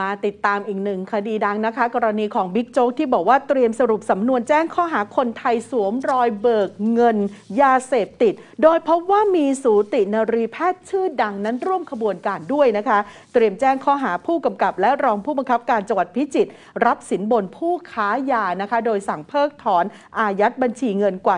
มาติดตามอีกหนึ่งคดีดังนะคะ กรณีของบิ๊กโจ๊กที่บอกว่าเตรียมสรุปสำนวนแจ้งข้อหาคนไทยสวมรอยเบิก เงินยาเสพติด โดยพบว่ามีสูตินรีแพทย์ชื่อดังนั้นร่วมขบวนการด้วยนะคะ เตรียมแจ้งข้อหาผู้กำกับและรองผู้บังคับการจังหวัดพิจิตรรับสินบนผู้ค้ายานะคะโดยสั่งเพิกถอน อายัดบัญชีเงินกว่า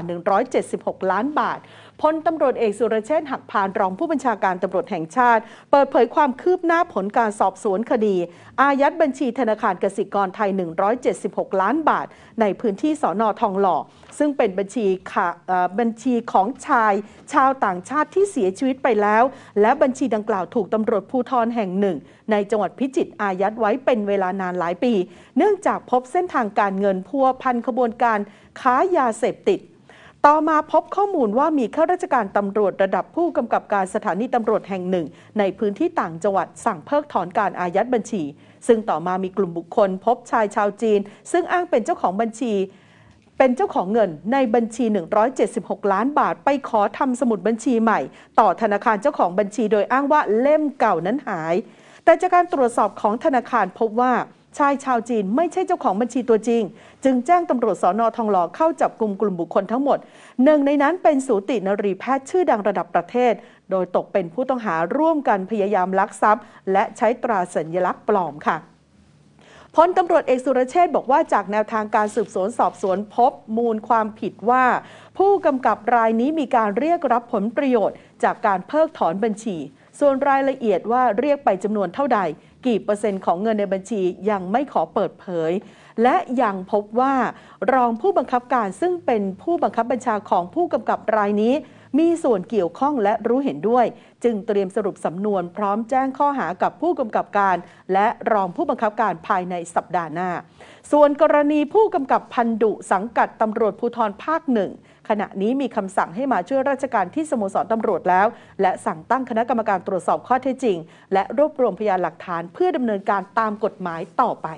176 ล้านบาทพลตำรวจเอกสุรเชษฐ์หักพานรองผู้บัญชาการตำรวจแห่งชาติ เปิดเผยความคืบหน้าผลการสอบสวนคดี อายัดบัญชีธนาคารกสิกรไทย 176 ล้านบาท ในพื้นที่สอนอทองหล่อ ซึ่งเป็นบัญชีบัญชีของชาย ชาวต่างชาติที่เสียชีวิตไปแล้ว และบัญชีดังกล่าวถูกตำรวจภูธรแห่งหนึ่ง ในจังหวัดพิจิตรอายัดไว้เป็นเวลานานหลายปี เนื่องจากพบเส้นทางการเงินพัวพันขบวนการค้ายาเสพติดต่อมาพบข้อมูลว่ามีข้าราชการตำรวจระดับผู้กำกับการสถานีตำรวจแห่งหนึ่ง ในพื้นที่ต่างจังหวัด สั่งเพิกถอนการอายัดบัญชี ซึ่งต่อมามีกลุ่มบุคคล พบชายชาวจีน ซึ่งอ้างเป็นเจ้าของบัญชี เป็นเจ้าของเงินในบัญชี 176 ล้านบาทไปขอทำสมุดบัญชีใหม่ ต่อธนาคารเจ้าของบัญชีโดยอ้างว่าเล่มเก่านั้นหาย แต่จากการตรวจสอบของธนาคารพบว่าชายชาวจีนไม่ใช่เจ้าของบัญชีตัวจริง จึงแจ้งตำรวจสอนอทองหล่อเข้าจับกลุ่มกลุ่มบุคคลทั้งหมด หนึ่งในนั้นเป็นสูตินรีแพทย์ชื่อดังระดับประเทศ โดยตกเป็นผู้ต้องหาร่วมกันพยายามลักทรัพย์ และใช้ตราสัญลักษณ์ปลอมค่ะพลตำรวจเอกสุรเชษบอกว่าจากแนวทางการสืบสวนสอบสวนพบมูลความผิดว่า ผู้กำกับรายนี้มีการเรียกรับผลประโยชน์ จากการเพิกถอนบัญชีส่วนรายละเอียดว่าเรียกไปจำนวนเท่าใด กี่เปอร์เซ็นต์ของเงินในบัญชียังไม่ขอเปิดเผย และยังพบว่า รองผู้บังคับการซึ่งเป็นผู้บังคับบัญชาของผู้กำกับรายนี้มีส่วนเกี่ยวข้องและรู้เห็นด้วย จึงเตรียมสรุปสำนวนพร้อมแจ้งข้อหากับผู้กำกับการ และรองผู้บังคับการภายในสัปดาห์หน้า ส่วนกรณีผู้กำกับพันดุ สังกัดตำรวจภูธรภาคหนึ่งขณะนี้มีคำสั่งให้มาช่วยราชการที่สโมสรตำรวจแล้วและสั่งตั้งคณะกรรมการตรวจสอบข้อเท็จจริง และรวบรวมพยานหลักฐานเพื่อดำเนินการตามกฎหมายต่อไป